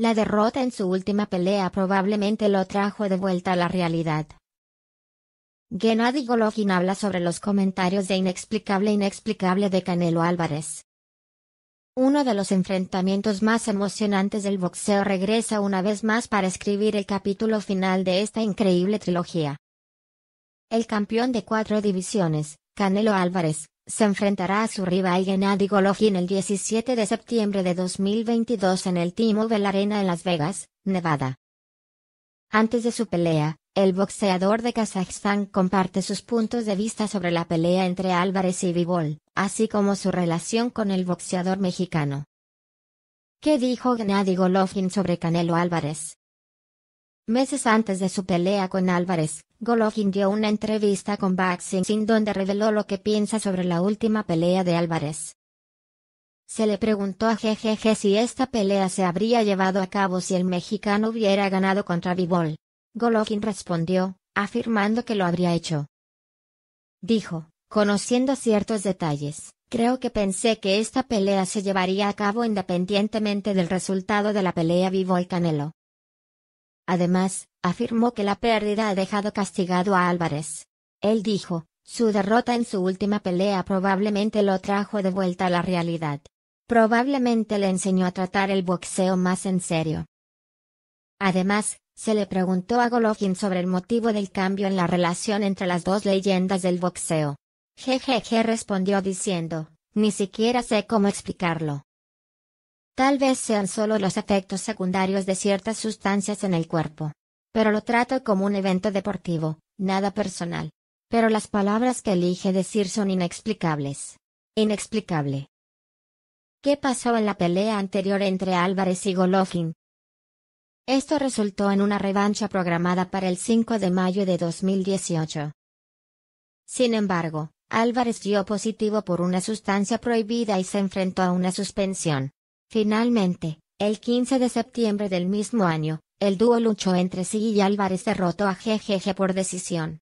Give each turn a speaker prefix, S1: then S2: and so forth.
S1: La derrota en su última pelea probablemente lo trajo de vuelta a la realidad. Gennady Golovkin habla sobre los comentarios de inexplicable e inexplicable de Canelo Álvarez. Uno de los enfrentamientos más emocionantes del boxeo regresa una vez más para escribir el capítulo final de esta increíble trilogía. El campeón de cuatro divisiones, Canelo Álvarez, se enfrentará a su rival Gennady Golovkin el 17 de septiembre de 2022 en el T-Mobile Arena en Las Vegas, Nevada. Antes de su pelea, el boxeador de Kazajstán comparte sus puntos de vista sobre la pelea entre Álvarez y Bivol, así como su relación con el boxeador mexicano. ¿Qué dijo Gennady Golovkin sobre Canelo Álvarez? Meses antes de su pelea con Álvarez, Golovkin dio una entrevista con Sin donde reveló lo que piensa sobre la última pelea de Álvarez. Se le preguntó a GGG si esta pelea se habría llevado a cabo si el mexicano hubiera ganado contra Bivol. Golovkin respondió, afirmando que lo habría hecho. Dijo, conociendo ciertos detalles, creo que pensé que esta pelea se llevaría a cabo independientemente del resultado de la pelea Vivol Canelo. Además, afirmó que la pérdida ha dejado castigado a Álvarez. Él dijo, su derrota en su última pelea probablemente lo trajo de vuelta a la realidad. Probablemente le enseñó a tratar el boxeo más en serio. Además, se le preguntó a Golovkin sobre el motivo del cambio en la relación entre las dos leyendas del boxeo. Jejeje respondió diciendo, ni siquiera sé cómo explicarlo. Tal vez sean solo los efectos secundarios de ciertas sustancias en el cuerpo. Pero lo trato como un evento deportivo, nada personal. Pero las palabras que elige decir son inexplicables. Inexplicable. ¿Qué pasó en la pelea anterior entre Álvarez y Golovkin? Esto resultó en una revancha programada para el 5 de mayo de 2018. Sin embargo, Álvarez dio positivo por una sustancia prohibida y se enfrentó a una suspensión. Finalmente, el 15 de septiembre del mismo año, el dúo luchó entre sí y Álvarez derrotó a GGG por decisión.